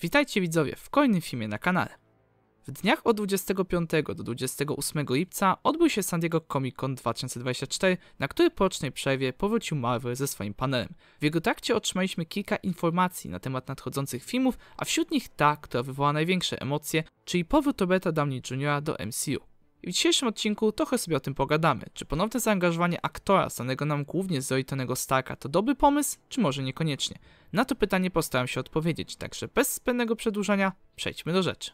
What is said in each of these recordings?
Witajcie widzowie w kolejnym filmie na kanale. W dniach od 25 do 28 lipca odbył się San Diego Comic Con 2024, na który po rocznej przerwie powrócił Marvel ze swoim panelem. W jego trakcie otrzymaliśmy kilka informacji na temat nadchodzących filmów, a wśród nich ta, która wywoła największe emocje, czyli powrót Roberta Downey Jr. do MCU w dzisiejszym odcinku trochę sobie o tym pogadamy. Czy ponowne zaangażowanie aktora, znanego nam głównie z Zoitanego Starka, to dobry pomysł, czy może niekoniecznie? Na to pytanie postaram się odpowiedzieć, także bez zbędnego przedłużania przejdźmy do rzeczy.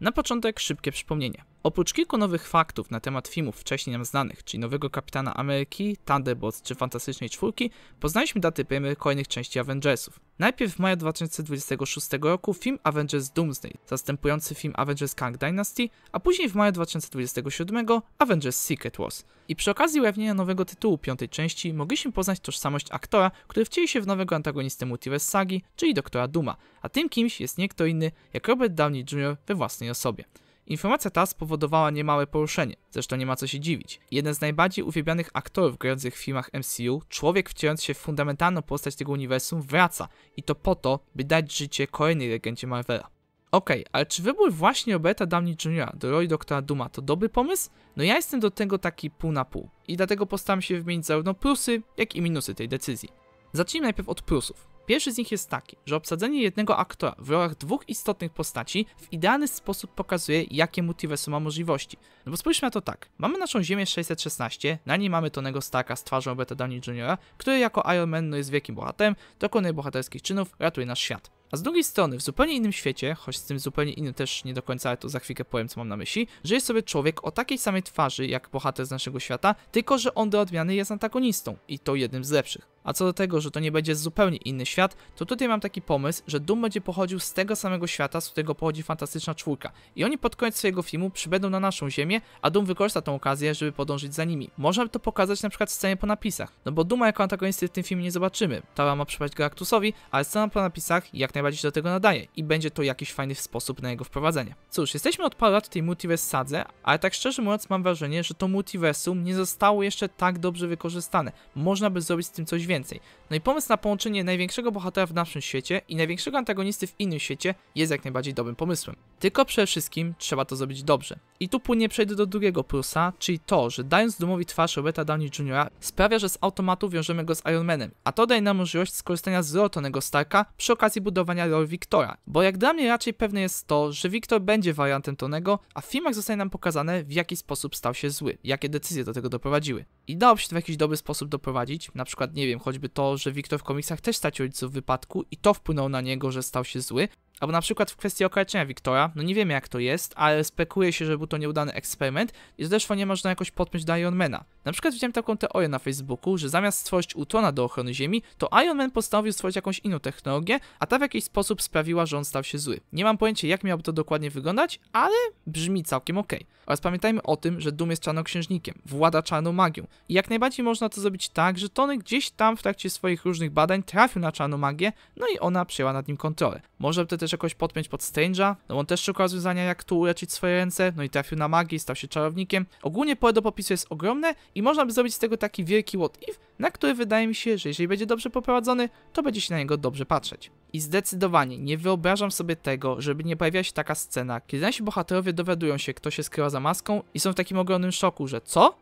Na początek szybkie przypomnienie. Oprócz kilku nowych faktów na temat filmów wcześniej nam znanych, czyli Nowego Kapitana Ameryki, Thunderbolts czy Fantastycznej Czwórki, poznaliśmy daty premiery kolejnych części Avengersów. Najpierw w maju 2026 roku film Avengers Doomsday, zastępujący film Avengers Kang Dynasty, a później w maju 2027 Avengers Secret Wars. I przy okazji ujawnienia nowego tytułu piątej części mogliśmy poznać tożsamość aktora, który wcieli się w nowego antagonistę Multiverse Sagi, czyli Doktora Duma, a tym kimś jest nie kto inny jak Robert Downey Jr. we własnej osobie. Informacja ta spowodowała niemałe poruszenie, zresztą nie ma co się dziwić. Jeden z najbardziej uwielbianych aktorów grających w filmach MCU, człowiek wcielając się w fundamentalną postać tego uniwersum, wraca i to po to, by dać życie kolejnej legendzie Marvela. Okej, okay, ale czy wybór właśnie Roberta Downey Jr. do roli doktora Duma to dobry pomysł? No ja jestem do tego taki pół na pół i dlatego postaram się wymienić zarówno plusy, jak i minusy tej decyzji. Zacznijmy najpierw od plusów. Pierwszy z nich jest taki, że obsadzenie jednego aktora w rolach dwóch istotnych postaci w idealny sposób pokazuje, jakie multiversum ma możliwości. No bo spójrzmy na to tak. Mamy naszą Ziemię 616, na niej mamy Tonego Starka z twarzą Beta Downey Jr., który jako Iron Man no jest wielkim bohaterem, dokonuje bohaterskich czynów, ratuje nasz świat. A z drugiej strony, w zupełnie innym świecie, choć z tym zupełnie innym też nie do końca, ale to za chwilkę powiem, co mam na myśli, żyje sobie człowiek o takiej samej twarzy, jak bohater z naszego świata, tylko że on do odmiany jest antagonistą i to jednym z lepszych. A co do tego, że to nie będzie zupełnie inny świat, to tutaj mam taki pomysł, że Doom będzie pochodził z tego samego świata, z którego pochodzi Fantastyczna Czwórka. I oni pod koniec swojego filmu przybędą na naszą ziemię, a Doom wykorzysta tą okazję, żeby podążyć za nimi. Można by to pokazać na przykład w scenie po napisach, no bo Duma jako antagonisty w tym filmie nie zobaczymy. Ta ma przypaść Galactusowi, ale scena po napisach jak najbardziej najbardziej się do tego nadaje i będzie to jakiś fajny sposób na jego wprowadzenie. Cóż, jesteśmy od paru lat w tej multiverse sadze, ale tak szczerze mówiąc mam wrażenie, że to multiversum nie zostało jeszcze tak dobrze wykorzystane. Można by zrobić z tym coś więcej. No i pomysł na połączenie największego bohatera w naszym świecie i największego antagonisty w innym świecie jest jak najbardziej dobrym pomysłem. Tylko przede wszystkim trzeba to zrobić dobrze. I tu płynnie przejdę do drugiego plusa, czyli to, że dając dumowi twarz Roberta Downey Jr. sprawia, że z automatu wiążemy go z Iron Manem, a to daje nam możliwość skorzystania z rotonego Starka przy okazji budowania odgrywania Wiktora. Bo jak dla mnie raczej pewne jest to, że Wiktor będzie wariantem Tonego, a w filmach zostanie nam pokazane, w jaki sposób stał się zły, jakie decyzje do tego doprowadziły. I dałoby się to w jakiś dobry sposób doprowadzić, na przykład, nie wiem, choćby to, że Wiktor w komiksach też stracił ojców w wypadku i to wpłynął na niego, że stał się zły, Albo na przykład w kwestii okaleczenia Wiktora, no nie wiemy jak to jest, ale spekuje się, że był to nieudany eksperyment i zresztą nie można jakoś podpiąć do Ironmana. Na przykład widziałem taką teorię na Facebooku, że zamiast stworzyć Ultrona do ochrony Ziemi, to Ironman postanowił stworzyć jakąś inną technologię, a ta w jakiś sposób sprawiła, że on stał się zły. Nie mam pojęcia jak miałoby to dokładnie wyglądać, ale brzmi całkiem ok. Oraz pamiętajmy o tym, że Doom jest czarnoksiężnikiem, włada czarną magią i jak najbardziej można to zrobić tak, że Tony gdzieś tam w trakcie swoich różnych badań trafił na czarną magię, no i ona przejęła nad nim kontrolę. Może to też też jakoś podpiąć pod Strange'a, no on też szukał rozwiązania jak tu uleczyć swoje ręce, no i trafił na magię, stał się czarownikiem. Ogólnie pole do popisu jest ogromne i można by zrobić z tego taki wielki what if, na który wydaje mi się, że jeżeli będzie dobrze poprowadzony, to będzie się na niego dobrze patrzeć. I zdecydowanie nie wyobrażam sobie tego, żeby nie pojawiała się taka scena, kiedy nasi bohaterowie dowiadują się, kto się skrywa za maską i są w takim ogromnym szoku, że co?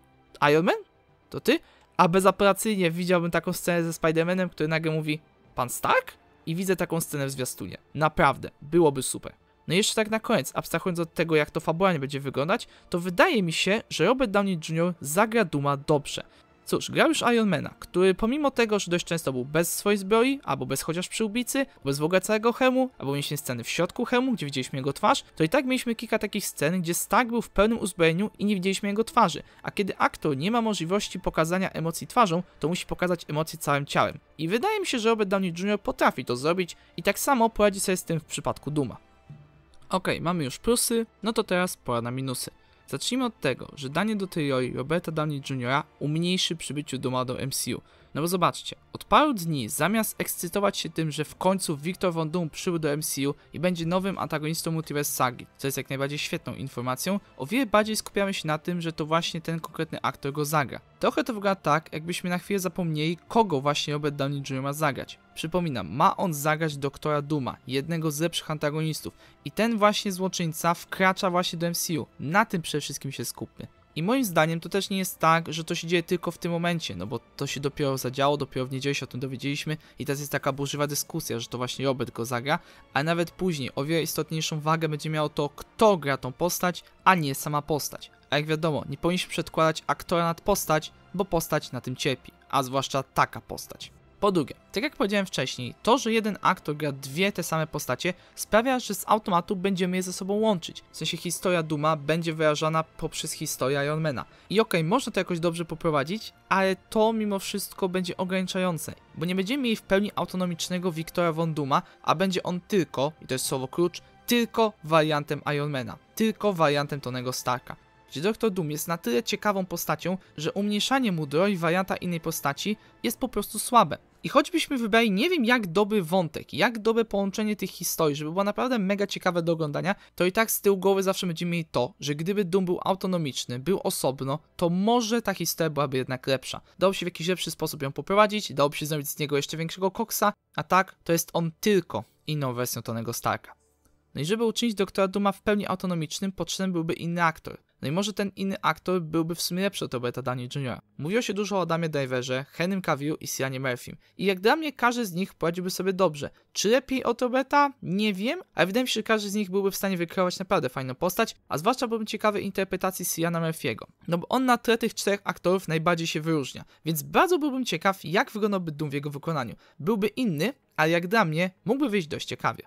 Iron Man? To ty? A bezapelacyjnie widziałbym taką scenę ze Spider-Manem, który nagle mówi, pan Stark? i widzę taką scenę w zwiastunie. Naprawdę, byłoby super. No i jeszcze tak na koniec, abstrahując od tego, jak to fabularnie będzie wyglądać, to wydaje mi się, że Robert Downey Jr. zagra Duma dobrze. Cóż, grał już Ironmana, który pomimo tego, że dość często był bez swojej zbroi, albo bez chociaż przyłbicy, bez w ogóle całego chemu, albo mieliśmy sceny w środku chemu, gdzie widzieliśmy jego twarz, to i tak mieliśmy kilka takich scen, gdzie Stark był w pełnym uzbrojeniu i nie widzieliśmy jego twarzy, a kiedy aktor nie ma możliwości pokazania emocji twarzą, to musi pokazać emocje całym ciałem. I wydaje mi się, że Robert Downey Jr. potrafi to zrobić i tak samo poradzi sobie z tym w przypadku Duma. Ok, mamy już plusy, no to teraz pora na minusy. Zacznijmy od tego, że danie do teorii Roberta Downey Jr. umniejszy przybyciu Duma do MCU, no bo zobaczcie, od paru dni zamiast ekscytować się tym, że w końcu Victor Von Doom przybył do MCU i będzie nowym antagonistą Multiverse Sagi, co jest jak najbardziej świetną informacją, o wiele bardziej skupiamy się na tym, że to właśnie ten konkretny aktor go zagra. Trochę to wygląda tak, jakbyśmy na chwilę zapomnieli, kogo właśnie Robert Downey Jr. ma zagrać. Przypominam, ma on zagrać doktora Duma, jednego z lepszych antagonistów i ten właśnie złoczyńca wkracza właśnie do MCU. Na tym przede wszystkim się skupmy. I moim zdaniem to też nie jest tak, że to się dzieje tylko w tym momencie, no bo to się dopiero zadziało, dopiero w niedzielę się o tym dowiedzieliśmy i teraz jest taka burzywa dyskusja, że to właśnie Robert go zagra, a nawet później o wiele istotniejszą wagę będzie miało to, kto gra tą postać, a nie sama postać. A jak wiadomo, nie powinniśmy przedkładać aktora nad postać, bo postać na tym cierpi, a zwłaszcza taka postać. Po drugie, tak jak powiedziałem wcześniej, to, że jeden aktor gra dwie te same postacie sprawia, że z automatu będziemy je ze sobą łączyć. W sensie historia Duma będzie wyrażana poprzez historię Ironmana. I okej, okay, można to jakoś dobrze poprowadzić, ale to mimo wszystko będzie ograniczające, bo nie będziemy mieli w pełni autonomicznego Wiktora Von Duma, a będzie on tylko, i to jest słowo klucz, tylko wariantem Ironmana, tylko wariantem Tonego Starka gdzie Dr Doom jest na tyle ciekawą postacią, że umniejszanie mu do warianta innej postaci jest po prostu słabe. I choćbyśmy wybrali nie wiem jak doby wątek, jak dobre połączenie tych historii, żeby było naprawdę mega ciekawe do oglądania, to i tak z tyłu głowy zawsze będziemy mieli to, że gdyby Doom był autonomiczny, był osobno, to może ta historia byłaby jednak lepsza. Dałoby się w jakiś lepszy sposób ją poprowadzić, dałoby się zrobić z niego jeszcze większego koksa, a tak to jest on tylko inną wersją Tonego Starka. No i żeby uczynić doktora Duma w pełni autonomicznym, potrzebny byłby inny aktor. No i może ten inny aktor byłby w sumie lepszy od Roberta Downey Jr. Mówiło się dużo o Adamie Diverze, Henrym Cavillu i Sianie Murphy. I jak dla mnie każdy z nich poradziłby sobie dobrze. Czy lepiej od Roberta? Nie wiem, ale wydaje mi się, że każdy z nich byłby w stanie wykreować naprawdę fajną postać, a zwłaszcza byłbym ciekawy interpretacji Siana Murphy'ego. No bo on na tle tych czterech aktorów najbardziej się wyróżnia, więc bardzo byłbym ciekaw, jak wyglądałby Doom w jego wykonaniu. Byłby inny, ale jak dla mnie mógłby wyjść dość ciekawie.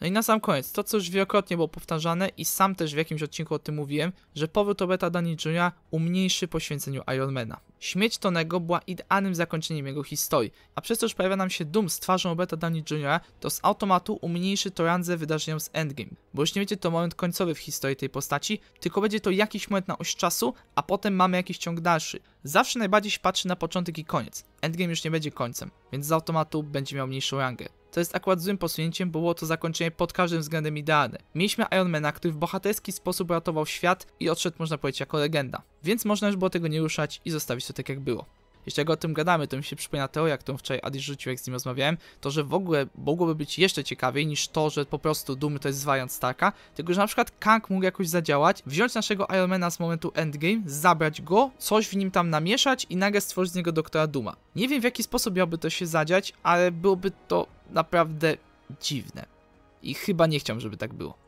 No i na sam koniec, to co już wielokrotnie było powtarzane i sam też w jakimś odcinku o tym mówiłem, że powrót Roberta Dani Jr. umniejszy poświęceniu Ironmana. Śmieć Tonego była idealnym zakończeniem jego historii, a przez to, że pojawia nam się dum z twarzą Roberta Dani Jr., to z automatu umniejszy to randze wydarzeniom z Endgame, bo już nie będzie to moment końcowy w historii tej postaci, tylko będzie to jakiś moment na oś czasu, a potem mamy jakiś ciąg dalszy. Zawsze najbardziej się patrzy na początek i koniec. Endgame już nie będzie końcem, więc z automatu będzie miał mniejszą rangę co jest akurat złym posunięciem, było to zakończenie pod każdym względem idealne. Mieliśmy Iron Man, który w bohaterski sposób ratował świat i odszedł można powiedzieć jako legenda. Więc można już było tego nie ruszać i zostawić to tak jak było jeśli jak o tym gadamy, to mi się przypomina jak tą wczoraj Adi rzucił, jak z nim rozmawiałem, to, że w ogóle mogłoby być jeszcze ciekawiej niż to, że po prostu Doom to jest zwariant Starka, tylko że na przykład Kang mógł jakoś zadziałać, wziąć naszego Ironmana z momentu Endgame, zabrać go, coś w nim tam namieszać i nagle stworzyć z niego Doktora Duma. Nie wiem w jaki sposób miałby to się zadziać, ale byłoby to naprawdę dziwne. I chyba nie chciałbym, żeby tak było.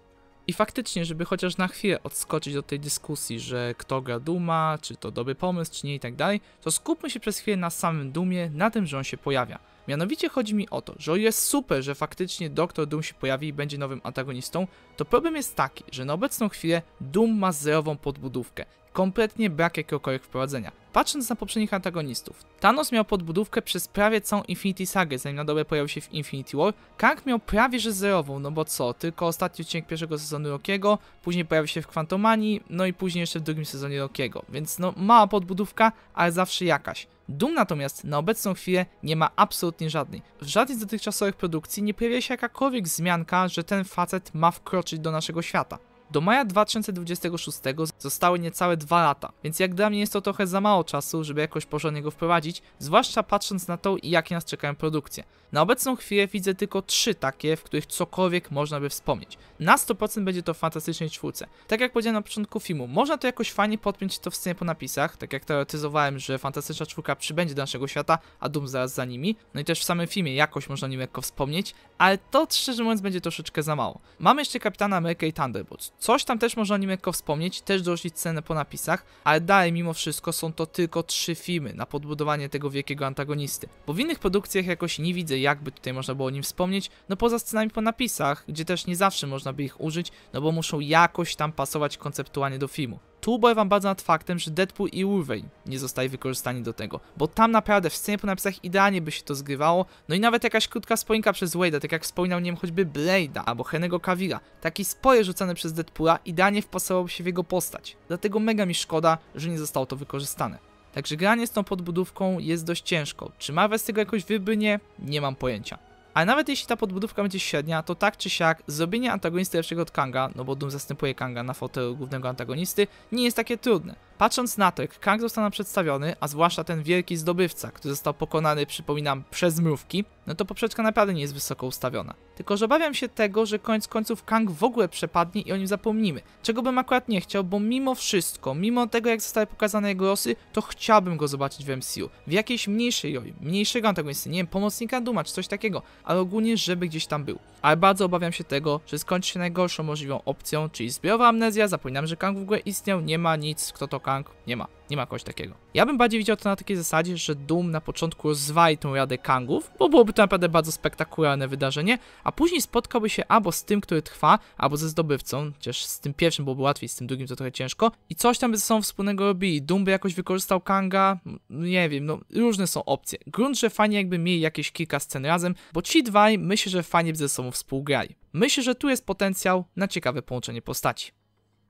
I faktycznie, żeby chociaż na chwilę odskoczyć od tej dyskusji, że kto gra Duma, czy to dobry pomysł, czy nie i tak dalej, to skupmy się przez chwilę na samym Dumie, na tym, że on się pojawia. Mianowicie chodzi mi o to, że jest super, że faktycznie Doktor Doom się pojawi i będzie nowym antagonistą, to problem jest taki, że na obecną chwilę Doom ma zerową podbudówkę. Kompletnie brak jakiegokolwiek wprowadzenia. Patrząc na poprzednich antagonistów, Thanos miał podbudówkę przez prawie całą Infinity Saga, zanim na dobre pojawił się w Infinity War. Kang miał prawie że zerową, no bo co, tylko ostatni odcinek pierwszego sezonu Rockiego, później pojawił się w Quantumanii, no i później jeszcze w drugim sezonie Rockiego, więc no mała podbudówka, ale zawsze jakaś. Doom natomiast na obecną chwilę nie ma absolutnie żadnej. W żadnej z dotychczasowych produkcji nie pojawia się jakakolwiek zmianka, że ten facet ma wkroczyć do naszego świata. Do maja 2026 zostały niecałe dwa lata, więc jak dla mnie jest to trochę za mało czasu, żeby jakoś porządnie go wprowadzić, zwłaszcza patrząc na to, jakie nas czekają produkcje. Na obecną chwilę widzę tylko trzy takie, w których cokolwiek można by wspomnieć. Na 100% będzie to w fantastycznej czwórce. Tak jak powiedziałem na początku filmu, można to jakoś fajnie podpiąć to w scenie po napisach, tak jak teoretyzowałem, że fantastyczna czwórka przybędzie do naszego świata, a Doom zaraz za nimi, no i też w samym filmie jakoś można nim lekko wspomnieć, ale to szczerze mówiąc będzie troszeczkę za mało. Mamy jeszcze Kapitana Amerykę i Thunderbolts. Coś tam też można o nim lekko wspomnieć, też dorzucić cenę po napisach, ale dalej mimo wszystko są to tylko trzy filmy na podbudowanie tego wielkiego antagonisty. Bo w innych produkcjach jakoś nie widzę jakby tutaj można było o nim wspomnieć, no poza scenami po napisach, gdzie też nie zawsze można by ich użyć, no bo muszą jakoś tam pasować konceptualnie do filmu tu ubolewam bardzo nad faktem, że Deadpool i Wolverine nie zostali wykorzystani do tego, bo tam naprawdę w scenie po napisach idealnie by się to zgrywało, no i nawet jakaś krótka spoinka przez Wade'a, tak jak wspominał, nie wiem, choćby Blade'a albo Henry'ego Cavilla, taki spoje rzucany przez Deadpoola idealnie wpasowałby się w jego postać, dlatego mega mi szkoda, że nie zostało to wykorzystane. Także granie z tą podbudówką jest dość ciężko, czy Marvel z tego jakoś wybrnie? Nie mam pojęcia. Ale nawet jeśli ta podbudówka będzie średnia, to tak czy siak zrobienie antagonisty lepszego od Kanga, no bo Doom zastępuje Kanga na fotelu głównego antagonisty, nie jest takie trudne. Patrząc na to, jak Kang został nam przedstawiony, a zwłaszcza ten wielki zdobywca, który został pokonany, przypominam, przez mrówki, no to poprzeczka naprawdę nie jest wysoko ustawiona. Tylko, że obawiam się tego, że koniec końców Kang w ogóle przepadnie i o nim zapomnimy. Czego bym akurat nie chciał, bo mimo wszystko, mimo tego jak zostały pokazane jego losy, to chciałbym go zobaczyć w MCU. W jakiejś mniejszej roli, mniejszego antagonisty, nie wiem, pomocnika Duma czy coś takiego, ale ogólnie, żeby gdzieś tam był. Ale bardzo obawiam się tego, że skończy się najgorszą możliwą opcją, czyli zbiorowa amnezja, zapominam, że Kang w ogóle istniał, nie ma nic, kto to Kang, nie ma. Nie ma kogoś takiego. Ja bym bardziej widział to na takiej zasadzie, że Doom na początku rozwali tą radę Kangów, bo byłoby to naprawdę bardzo spektakularne wydarzenie, a później spotkałby się albo z tym, który trwa, albo ze zdobywcą, chociaż z tym pierwszym byłoby łatwiej, z tym drugim to trochę ciężko, i coś tam by ze sobą wspólnego robili. Doom by jakoś wykorzystał Kanga, nie wiem, no różne są opcje. Grunt, że fajnie jakby mieli jakieś kilka scen razem, bo ci dwaj myślę, że fajnie by ze sobą współgrali. Myślę, że tu jest potencjał na ciekawe połączenie postaci.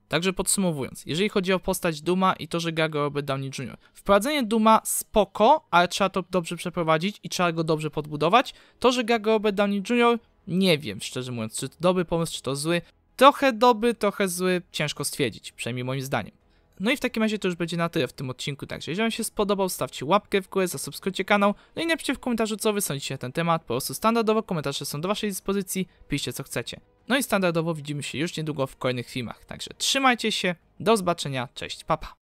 Także podsumowując, jeżeli chodzi o postać Duma i to, że gra go Downey Jr. Wprowadzenie Duma spoko, ale trzeba to dobrze przeprowadzić i trzeba go dobrze podbudować. To, że gra go Downey Jr. nie wiem, szczerze mówiąc, czy to dobry pomysł, czy to zły. Trochę dobry, trochę zły, ciężko stwierdzić, przynajmniej moim zdaniem. No i w takim razie to już będzie na tyle w tym odcinku, także jeżeli Wam się spodobał, stawcie łapkę w górę, zasubskrybujcie kanał, no i napiszcie w komentarzu co Wy sądzicie na ten temat, po prostu standardowo komentarze są do Waszej dyspozycji, piszcie co chcecie. No i standardowo widzimy się już niedługo w kolejnych filmach, także trzymajcie się, do zobaczenia, cześć, papa. Pa.